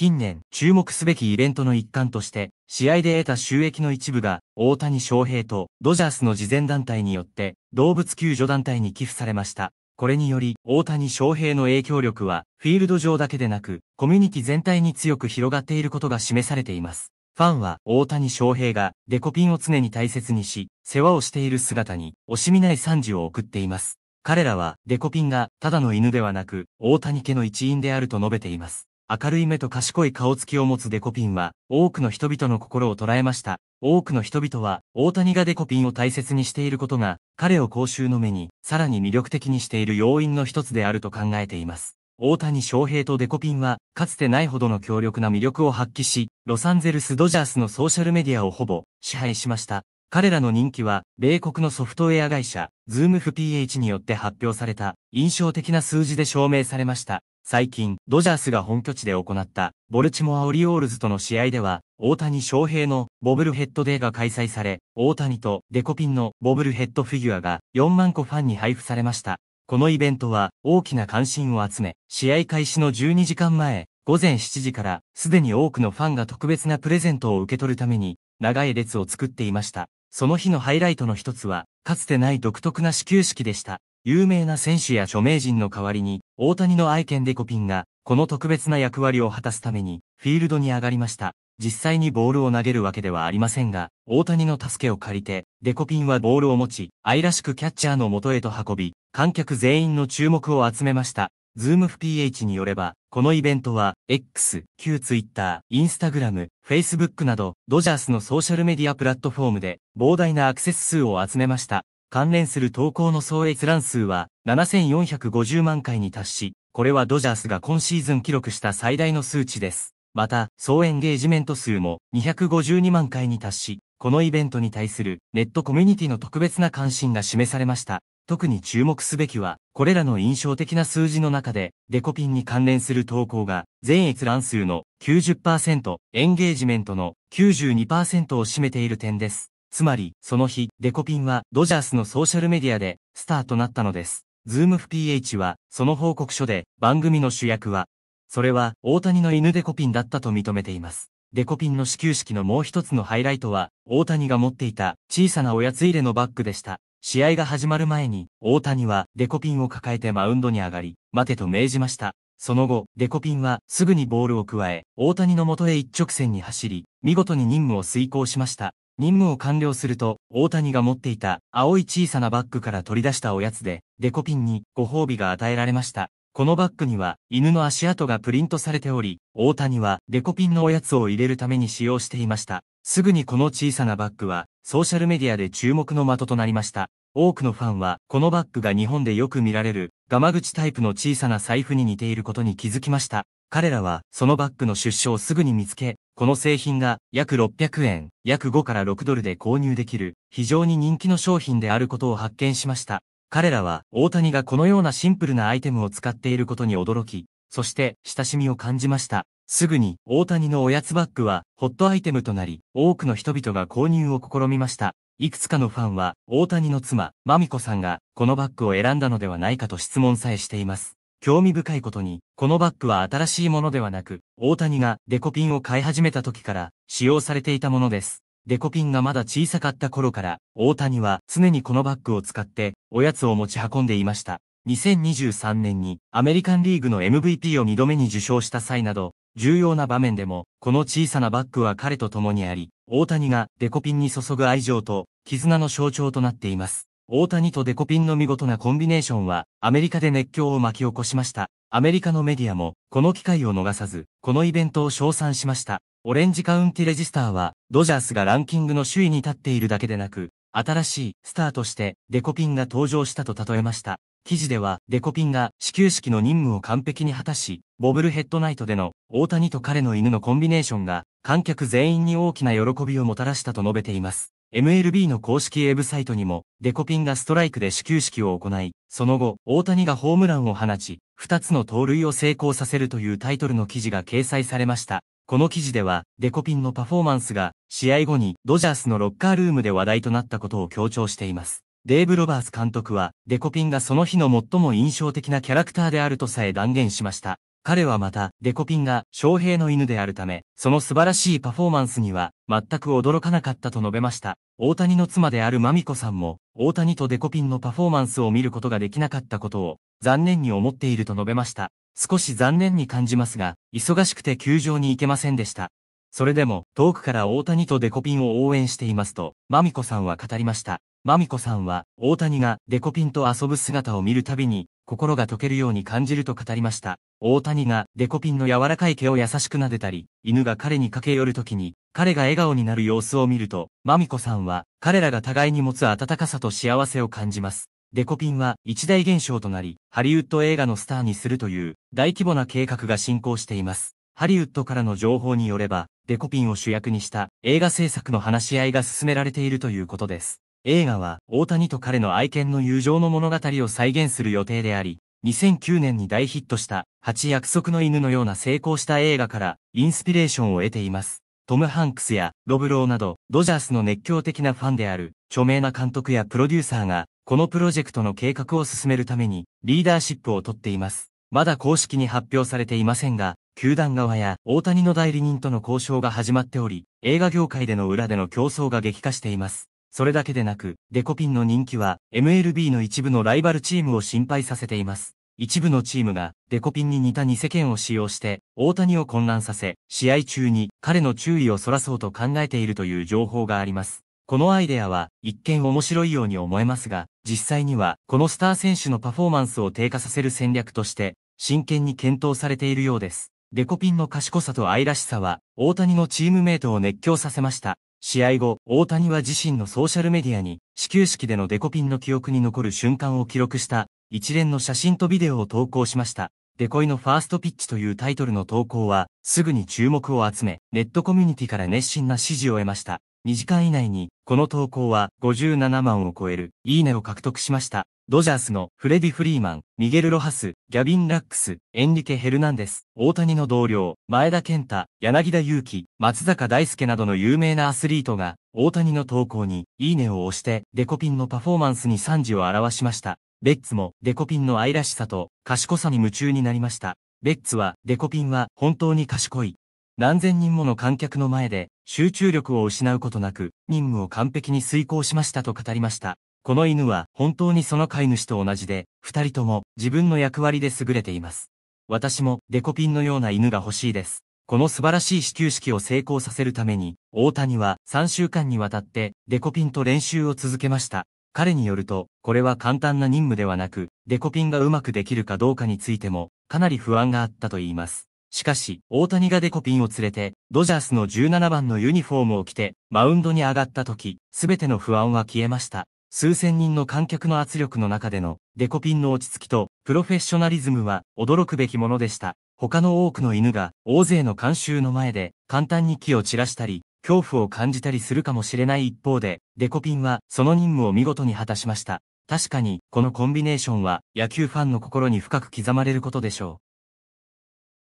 近年、注目すべきイベントの一環として、試合で得た収益の一部が、大谷翔平と、ドジャースの慈善団体によって、動物救助団体に寄付されました。これにより、大谷翔平の影響力は、フィールド上だけでなく、コミュニティ全体に強く広がっていることが示されています。ファンは、大谷翔平が、デコピンを常に大切にし、世話をしている姿に、惜しみない賛辞を送っています。彼らは、デコピンが、ただの犬ではなく、大谷家の一員であると述べています。明るい目と賢い顔つきを持つデコピンは、多くの人々の心を捉えました。多くの人々は、大谷がデコピンを大切にしていることが、彼を公衆の目に、さらに魅力的にしている要因の一つであると考えています。大谷翔平とデコピンは、かつてないほどの強力な魅力を発揮し、ロサンゼルス・ドジャースのソーシャルメディアをほぼ、支配しました。彼らの人気は、米国のソフトウェア会社、ズーム FPH によって発表された、印象的な数字で証明されました。最近、ドジャースが本拠地で行ったボルチモア・オリオールズとの試合では、大谷翔平のボブルヘッドデーが開催され、大谷とデコピンのボブルヘッドフィギュアが4万個ファンに配布されました。このイベントは大きな関心を集め、試合開始の12時間前、午前7時からすでに多くのファンが特別なプレゼントを受け取るために、長い列を作っていました。その日のハイライトの一つは、かつてない独特な始球式でした。有名な選手や著名人の代わりに、大谷の愛犬デコピンが、この特別な役割を果たすために、フィールドに上がりました。実際にボールを投げるわけではありませんが、大谷の助けを借りて、デコピンはボールを持ち、愛らしくキャッチャーの元へと運び、観客全員の注目を集めました。ズームフ PH によれば、このイベントは、X、旧 Twitter、Instagram、Facebook など、ドジャースのソーシャルメディアプラットフォームで、膨大なアクセス数を集めました。関連する投稿の総閲覧数は7450万回に達し、これはドジャースが今シーズン記録した最大の数値です。また、総エンゲージメント数も252万回に達し、このイベントに対するネットコミュニティの特別な関心が示されました。特に注目すべきは、これらの印象的な数字の中で、デコピンに関連する投稿が、全閲覧数の90%、エンゲージメントの92%を占めている点です。つまり、その日、デコピンはドジャースのソーシャルメディアでスターとなったのです。ズームフ PH は、その報告書で、番組の主役は、それは大谷の犬デコピンだったと認めています。デコピンの始球式のもう一つのハイライトは、大谷が持っていた小さなおやつ入れのバッグでした。試合が始まる前に、大谷はデコピンを抱えてマウンドに上がり、待てと命じました。その後、デコピンはすぐにボールを加え、大谷の元へ一直線に走り、見事に任務を遂行しました。任務を完了すると、大谷が持っていた青い小さなバッグから取り出したおやつで、デコピンにご褒美が与えられました。このバッグには犬の足跡がプリントされており、大谷はデコピンのおやつを入れるために使用していました。すぐにこの小さなバッグは、ソーシャルメディアで注目の的となりました。多くのファンは、このバッグが日本でよく見られる、ガマ口タイプの小さな財布に似ていることに気づきました。彼らは、そのバッグの出所をすぐに見つけ、この製品が約600円、約5から6ドルで購入できる非常に人気の商品であることを発見しました。彼らは大谷がこのようなシンプルなアイテムを使っていることに驚き、そして親しみを感じました。すぐに大谷のおやつバッグはホットアイテムとなり、多くの人々が購入を試みました。いくつかのファンは大谷の妻、マミコさんがこのバッグを選んだのではないかと質問さえしています。興味深いことに、このバッグは新しいものではなく、大谷がデコピンを買い始めた時から使用されていたものです。デコピンがまだ小さかった頃から、大谷は常にこのバッグを使って、おやつを持ち運んでいました。2023年にアメリカンリーグの MVP を2度目に受賞した際など、重要な場面でも、この小さなバッグは彼と共にあり、大谷がデコピンに注ぐ愛情と絆の象徴となっています。大谷とデコピンの見事なコンビネーションは、アメリカで熱狂を巻き起こしました。アメリカのメディアも、この機会を逃さず、このイベントを称賛しました。オレンジカウンティレジスターは、ドジャースがランキングの首位に立っているだけでなく、新しいスターとしてデコピンが登場したと例えました。記事では、デコピンが始球式の任務を完璧に果たし、ボブルヘッドナイトでの大谷と彼の犬のコンビネーションが観客全員に大きな喜びをもたらしたと述べています。MLB の公式ウェブサイトにも、デコピンがストライクで始球式を行い、その後、大谷がホームランを放ち、2つの盗塁を成功させるというタイトルの記事が掲載されました。この記事では、デコピンのパフォーマンスが、試合後にドジャースのロッカールームで話題となったことを強調しています。デーブ・ロバース監督は、デコピンがその日の最も印象的なキャラクターであるとさえ断言しました。彼はまた、デコピンが翔平の犬であるため、その素晴らしいパフォーマンスには、全く驚かなかったと述べました。大谷の妻であるマミコさんも、大谷とデコピンのパフォーマンスを見ることができなかったことを、残念に思っていると述べました。少し残念に感じますが、忙しくて球場に行けませんでした。それでも、遠くから大谷とデコピンを応援していますと、マミコさんは語りました。マミコさんは、大谷がデコピンと遊ぶ姿を見るたびに、心が溶けるように感じると語りました。大谷がデコピンの柔らかい毛を優しく撫でたり、犬が彼に駆け寄るときに、彼が笑顔になる様子を見ると、マミコさんは、彼らが互いに持つ温かさと幸せを感じます。デコピンは一大現象となり、ハリウッド映画のスターにするという大規模な計画が進行しています。ハリウッドからの情報によれば、デコピンを主役にした映画制作の話し合いが進められているということです。映画は大谷と彼の愛犬の友情の物語を再現する予定であり、2009年に大ヒットした8約束の犬のような成功した映画からインスピレーションを得ています。トム・ハンクスやロブローなどドジャースの熱狂的なファンである著名な監督やプロデューサーがこのプロジェクトの計画を進めるためにリーダーシップをとっています。まだ公式に発表されていませんが、球団側や大谷の代理人との交渉が始まっており、映画業界での裏での競争が激化しています。それだけでなく、デコピンの人気は、MLB の一部のライバルチームを心配させています。一部のチームが、デコピンに似た偽剣を使用して、大谷を混乱させ、試合中に彼の注意をそらそうと考えているという情報があります。このアイデアは、一見面白いように思えますが、実際には、このスター選手のパフォーマンスを低下させる戦略として、真剣に検討されているようです。デコピンの賢さと愛らしさは、大谷のチームメイトを熱狂させました。試合後、大谷は自身のソーシャルメディアに、始球式でのデコピンの記憶に残る瞬間を記録した一連の写真とビデオを投稿しました。デコイのファーストピッチというタイトルの投稿は、すぐに注目を集め、ネットコミュニティから熱心な支持を得ました。2時間以内に、この投稿は57万を超える、いいねを獲得しました。ドジャースのフレディ・フリーマン、ミゲル・ロハス、ギャビン・ラックス、エンリケ・ヘルナンデス、大谷の同僚、前田健太、柳田祐希、松坂大輔などの有名なアスリートが、大谷の投稿に、いいねを押して、デコピンのパフォーマンスに賛辞を表しました。ベッツも、デコピンの愛らしさと、賢さに夢中になりました。ベッツは、デコピンは、本当に賢い。何千人もの観客の前で、集中力を失うことなく、任務を完璧に遂行しましたと語りました。この犬は本当にその飼い主と同じで、二人とも自分の役割で優れています。私もデコピンのような犬が欲しいです。この素晴らしい始球式を成功させるために、大谷は3週間にわたってデコピンと練習を続けました。彼によると、これは簡単な任務ではなく、デコピンがうまくできるかどうかについても、かなり不安があったと言います。しかし、大谷がデコピンを連れて、ドジャースの17番のユニフォームを着て、マウンドに上がった時、すべての不安は消えました。数千人の観客の圧力の中でのデコピンの落ち着きとプロフェッショナリズムは驚くべきものでした。他の多くの犬が大勢の監修の前で簡単に木を散らしたり、恐怖を感じたりするかもしれない一方で、デコピンはその任務を見事に果たしました。確かに、このコンビネーションは野球ファンの心に深く刻まれることでしょう。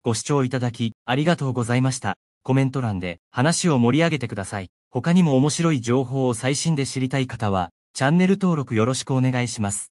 ご視聴いただき、ありがとうございました。コメント欄で話を盛り上げてください。他にも面白い情報を最新で知りたい方は、チャンネル登録よろしくお願いします。